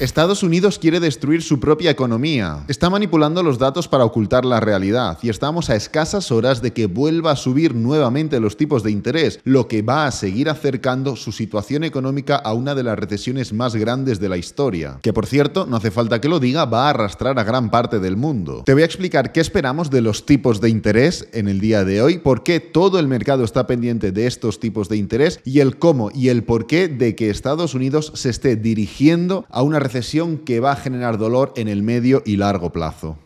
Estados Unidos quiere destruir su propia economía. Está manipulando los datos para ocultar la realidad y estamos a escasas horas de que vuelva a subir nuevamente los tipos de interés, lo que va a seguir acercando su situación económica a una de las recesiones más grandes de la historia. Que por cierto, no hace falta que lo diga, va a arrastrar a gran parte del mundo. Te voy a explicar qué esperamos de los tipos de interés en el día de hoy, por qué todo el mercado está pendiente de estos tipos de interés y el cómo y el por qué de que Estados Unidos se esté dirigiendo a una recesión que va a generar dolor en el medio y largo plazo.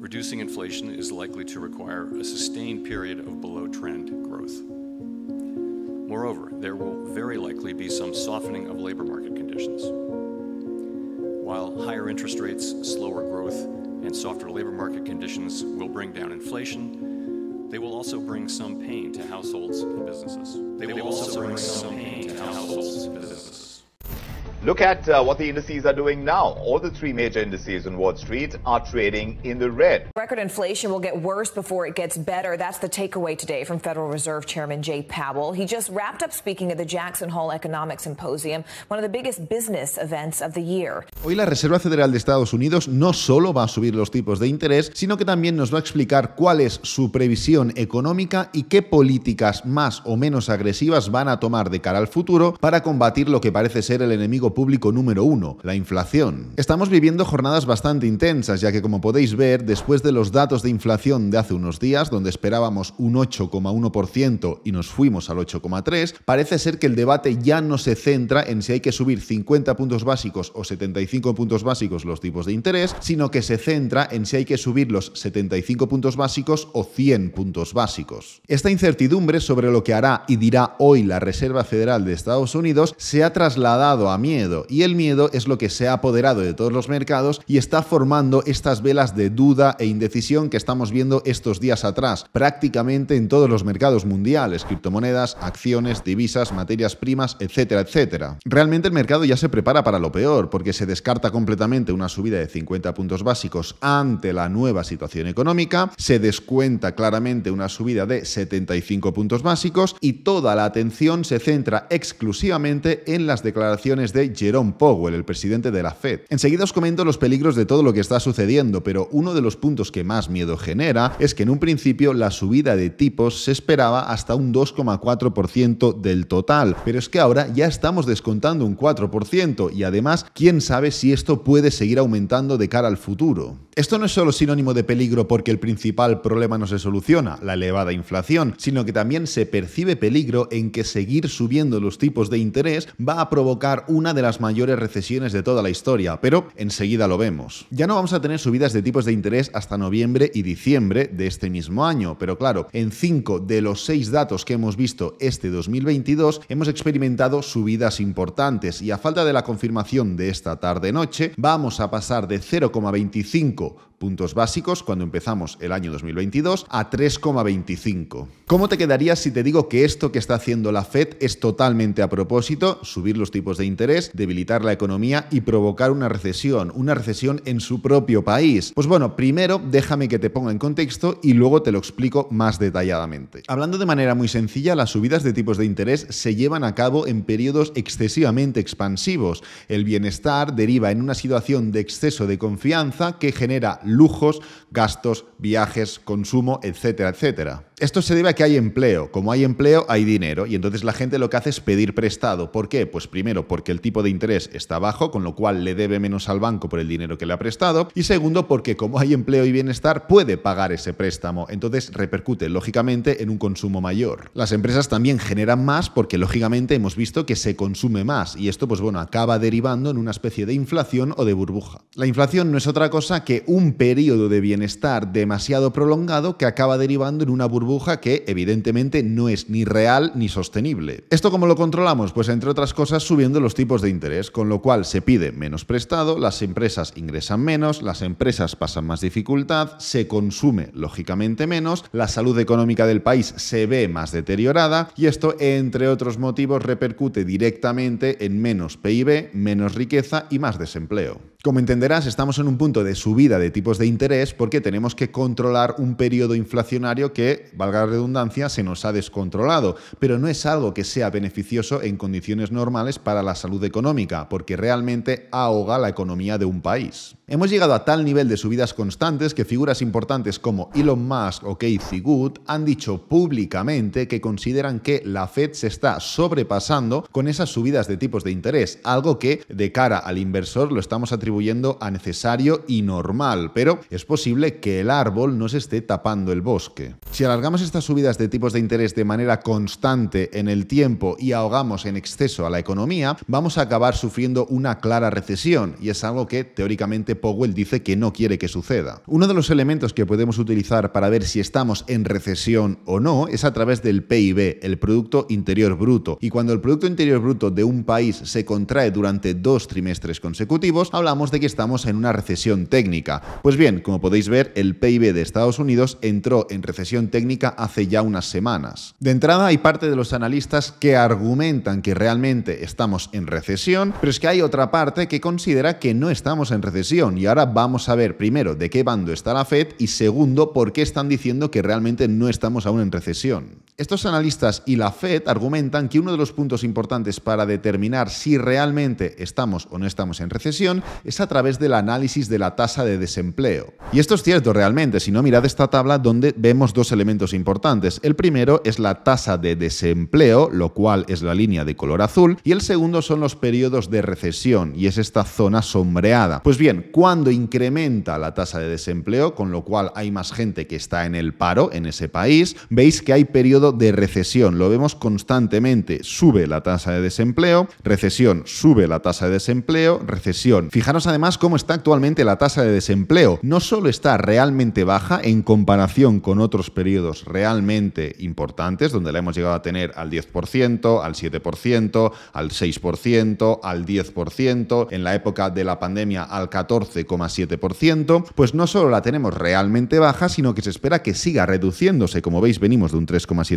Reducing inflation is likely to require a sustained period of below trend growth. Moreover, there will very likely be some softening of labor market conditions. While higher interest rates, slower growth, and softer labor market conditions will bring down inflation, they will also bring some pain to households and businesses. They will also bring some pain to households and businesses. Look at uh, what the indices are doing now. All the three major indices on Wall Street are trading in the red. Record inflation will get worse before it gets better. That's the takeaway today from Federal Reserve Chairman Jay Powell. He just wrapped up speaking at the Jackson Hole Economic Symposium, one of the biggest business events of the year. Hoy la Reserva Federal de Estados Unidos no solo va a subir los tipos de interés, sino que también nos va a explicar cuál es su previsión económica y qué políticas más o menos agresivas van a tomar de cara al futuro para combatir lo que parece ser el enemigo público número uno, la inflación. Estamos viviendo jornadas bastante intensas, ya que como podéis ver, después de los datos de inflación de hace unos días, donde esperábamos un 8,1% y nos fuimos al 8,3%, parece ser que el debate ya no se centra en si hay que subir 50 puntos básicos o 75 puntos básicos los tipos de interés, sino que se centra en si hay que subir los 75 puntos básicos o 100 puntos básicos. Esta incertidumbre sobre lo que hará y dirá hoy la Reserva Federal de Estados Unidos se ha trasladado a mí y el miedo es lo que se ha apoderado de todos los mercados y está formando estas velas de duda e indecisión que estamos viendo estos días atrás, prácticamente en todos los mercados mundiales, criptomonedas, acciones, divisas, materias primas, etcétera, etcétera. Realmente el mercado ya se prepara para lo peor, porque se descarta completamente una subida de 50 puntos básicos ante la nueva situación económica, se descuenta claramente una subida de 75 puntos básicos y toda la atención se centra exclusivamente en las declaraciones de Jerome Powell, el presidente de la Fed. Enseguida os comento los peligros de todo lo que está sucediendo, pero uno de los puntos que más miedo genera es que en un principio la subida de tipos se esperaba hasta un 2,4% del total, pero es que ahora ya estamos descontando un 4% y además quién sabe si esto puede seguir aumentando de cara al futuro. Esto no es solo sinónimo de peligro porque el principal problema no se soluciona, la elevada inflación, sino que también se percibe peligro en que seguir subiendo los tipos de interés va a provocar una las mayores recesiones de toda la historia, pero enseguida lo vemos. Ya no vamos a tener subidas de tipos de interés hasta noviembre y diciembre de este mismo año, pero claro, en 5 de los 6 datos que hemos visto este 2022 hemos experimentado subidas importantes y a falta de la confirmación de esta tarde-noche vamos a pasar de 0,25 puntos básicos cuando empezamos el año 2022 a 3,25. ¿Cómo te quedaría si te digo que esto que está haciendo la Fed es totalmente a propósito, subir los tipos de interés, debilitar la economía y provocar una recesión, una recesión en su propio país? Pues bueno, primero déjame que te ponga en contexto y luego te lo explico más detalladamente. Hablando de manera muy sencilla, las subidas de tipos de interés se llevan a cabo en periodos excesivamente expansivos. El bienestar deriva en una situación de exceso de confianza que genera lujos, gastos, viajes, consumo, etcétera, etcétera esto se debe a que hay empleo. Como hay empleo, hay dinero. Y entonces la gente lo que hace es pedir prestado. ¿Por qué? Pues primero, porque el tipo de interés está bajo, con lo cual le debe menos al banco por el dinero que le ha prestado. Y segundo, porque como hay empleo y bienestar, puede pagar ese préstamo. Entonces repercute, lógicamente, en un consumo mayor. Las empresas también generan más porque, lógicamente, hemos visto que se consume más. Y esto, pues bueno, acaba derivando en una especie de inflación o de burbuja. La inflación no es otra cosa que un periodo de bienestar demasiado prolongado que acaba derivando en una burbuja burbuja que evidentemente no es ni real ni sostenible. ¿Esto cómo lo controlamos? Pues entre otras cosas subiendo los tipos de interés, con lo cual se pide menos prestado, las empresas ingresan menos, las empresas pasan más dificultad, se consume lógicamente menos, la salud económica del país se ve más deteriorada y esto, entre otros motivos, repercute directamente en menos PIB, menos riqueza y más desempleo. Como entenderás, estamos en un punto de subida de tipos de interés porque tenemos que controlar un periodo inflacionario que, valga la redundancia, se nos ha descontrolado, pero no es algo que sea beneficioso en condiciones normales para la salud económica, porque realmente ahoga la economía de un país. Hemos llegado a tal nivel de subidas constantes que figuras importantes como Elon Musk o Casey Good han dicho públicamente que consideran que la Fed se está sobrepasando con esas subidas de tipos de interés, algo que de cara al inversor lo estamos atribuyendo a necesario y normal, pero es posible que el árbol no se esté tapando el bosque. Si alargamos estas subidas de tipos de interés de manera constante en el tiempo y ahogamos en exceso a la economía, vamos a acabar sufriendo una clara recesión y es algo que teóricamente Powell dice que no quiere que suceda. Uno de los elementos que podemos utilizar para ver si estamos en recesión o no es a través del PIB, el Producto Interior Bruto. Y cuando el Producto Interior Bruto de un país se contrae durante dos trimestres consecutivos, hablamos de que estamos en una recesión técnica. Pues bien, como podéis ver, el PIB de Estados Unidos entró en recesión técnica hace ya unas semanas. De entrada hay parte de los analistas que argumentan que realmente estamos en recesión, pero es que hay otra parte que considera que no estamos en recesión y ahora vamos a ver primero de qué bando está la Fed y segundo por qué están diciendo que realmente no estamos aún en recesión. Estos analistas y la Fed argumentan que uno de los puntos importantes para determinar si realmente estamos o no estamos en recesión es a través del análisis de la tasa de desempleo. Y esto es cierto realmente, si no mirad esta tabla donde vemos dos elementos importantes. El primero es la tasa de desempleo, lo cual es la línea de color azul, y el segundo son los periodos de recesión, y es esta zona sombreada. Pues bien, cuando incrementa la tasa de desempleo, con lo cual hay más gente que está en el paro en ese país, veis que hay periodos de recesión. Lo vemos constantemente. Sube la tasa de desempleo, recesión, sube la tasa de desempleo, recesión. Fijaros además cómo está actualmente la tasa de desempleo. No solo está realmente baja en comparación con otros periodos realmente importantes, donde la hemos llegado a tener al 10%, al 7%, al 6%, al 10%, en la época de la pandemia al 14,7%, pues no solo la tenemos realmente baja, sino que se espera que siga reduciéndose. Como veis, venimos de un 3,7%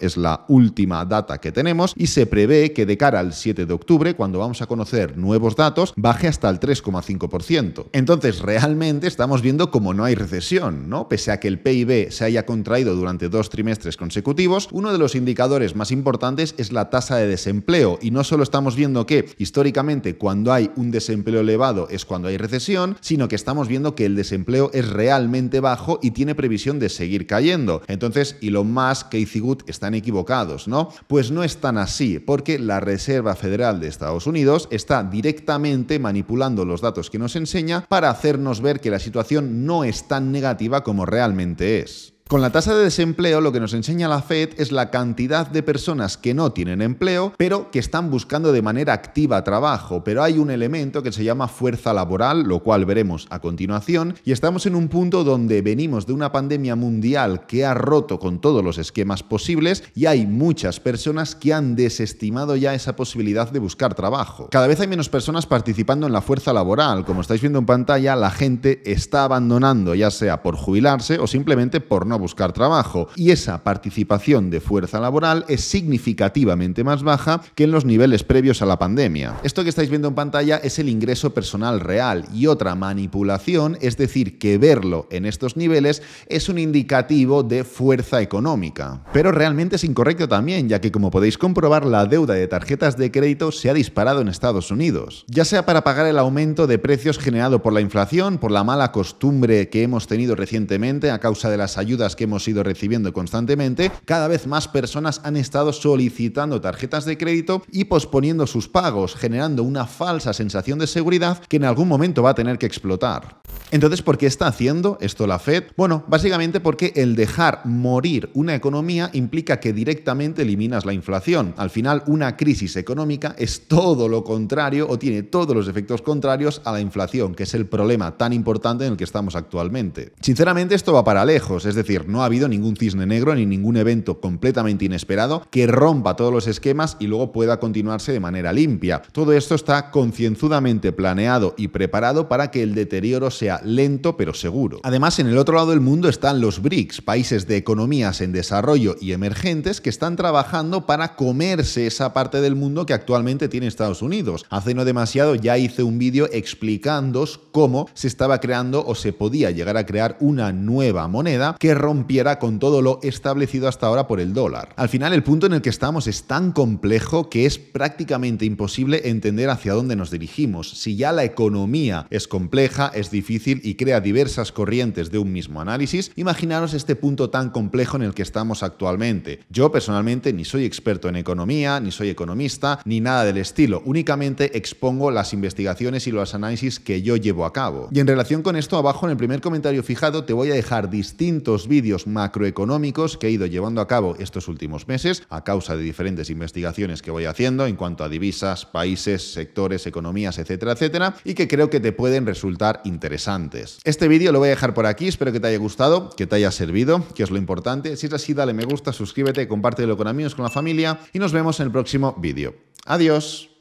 es la última data que tenemos y se prevé que de cara al 7 de octubre, cuando vamos a conocer nuevos datos, baje hasta el 3,5%. Entonces, realmente estamos viendo como no hay recesión, ¿no? Pese a que el PIB se haya contraído durante dos trimestres consecutivos, uno de los indicadores más importantes es la tasa de desempleo y no solo estamos viendo que históricamente cuando hay un desempleo elevado es cuando hay recesión, sino que estamos viendo que el desempleo es realmente bajo y tiene previsión de seguir cayendo. Entonces, y más que y están equivocados, ¿no? Pues no es tan así, porque la Reserva Federal de Estados Unidos está directamente manipulando los datos que nos enseña para hacernos ver que la situación no es tan negativa como realmente es. Con la tasa de desempleo lo que nos enseña la Fed es la cantidad de personas que no tienen empleo, pero que están buscando de manera activa trabajo, pero hay un elemento que se llama fuerza laboral, lo cual veremos a continuación, y estamos en un punto donde venimos de una pandemia mundial que ha roto con todos los esquemas posibles y hay muchas personas que han desestimado ya esa posibilidad de buscar trabajo. Cada vez hay menos personas participando en la fuerza laboral, como estáis viendo en pantalla, la gente está abandonando ya sea por jubilarse o simplemente por no buscar trabajo y esa participación de fuerza laboral es significativamente más baja que en los niveles previos a la pandemia. Esto que estáis viendo en pantalla es el ingreso personal real y otra manipulación, es decir, que verlo en estos niveles es un indicativo de fuerza económica. Pero realmente es incorrecto también, ya que como podéis comprobar la deuda de tarjetas de crédito se ha disparado en Estados Unidos, ya sea para pagar el aumento de precios generado por la inflación, por la mala costumbre que hemos tenido recientemente a causa de las ayudas que hemos ido recibiendo constantemente, cada vez más personas han estado solicitando tarjetas de crédito y posponiendo sus pagos, generando una falsa sensación de seguridad que en algún momento va a tener que explotar. Entonces, ¿por qué está haciendo esto la Fed? Bueno, básicamente porque el dejar morir una economía implica que directamente eliminas la inflación. Al final, una crisis económica es todo lo contrario o tiene todos los efectos contrarios a la inflación, que es el problema tan importante en el que estamos actualmente. Sinceramente, esto va para lejos, es decir, no ha habido ningún cisne negro ni ningún evento completamente inesperado que rompa todos los esquemas y luego pueda continuarse de manera limpia. Todo esto está concienzudamente planeado y preparado para que el deterioro sea lento pero seguro. Además, en el otro lado del mundo están los BRICS, países de economías en desarrollo y emergentes que están trabajando para comerse esa parte del mundo que actualmente tiene Estados Unidos. Hace no demasiado ya hice un vídeo explicándos cómo se estaba creando o se podía llegar a crear una nueva moneda que rompiera con todo lo establecido hasta ahora por el dólar. Al final el punto en el que estamos es tan complejo que es prácticamente imposible entender hacia dónde nos dirigimos. Si ya la economía es compleja, es difícil y crea diversas corrientes de un mismo análisis, imaginaros este punto tan complejo en el que estamos actualmente. Yo personalmente ni soy experto en economía, ni soy economista, ni nada del estilo, únicamente expongo las investigaciones y los análisis que yo llevo a cabo. Y en relación con esto, abajo en el primer comentario fijado te voy a dejar distintos vídeos vídeos macroeconómicos que he ido llevando a cabo estos últimos meses a causa de diferentes investigaciones que voy haciendo en cuanto a divisas, países, sectores, economías, etcétera, etcétera, y que creo que te pueden resultar interesantes. Este vídeo lo voy a dejar por aquí, espero que te haya gustado, que te haya servido, que es lo importante. Si es así, dale me gusta, suscríbete, compártelo con amigos, con la familia y nos vemos en el próximo vídeo. Adiós.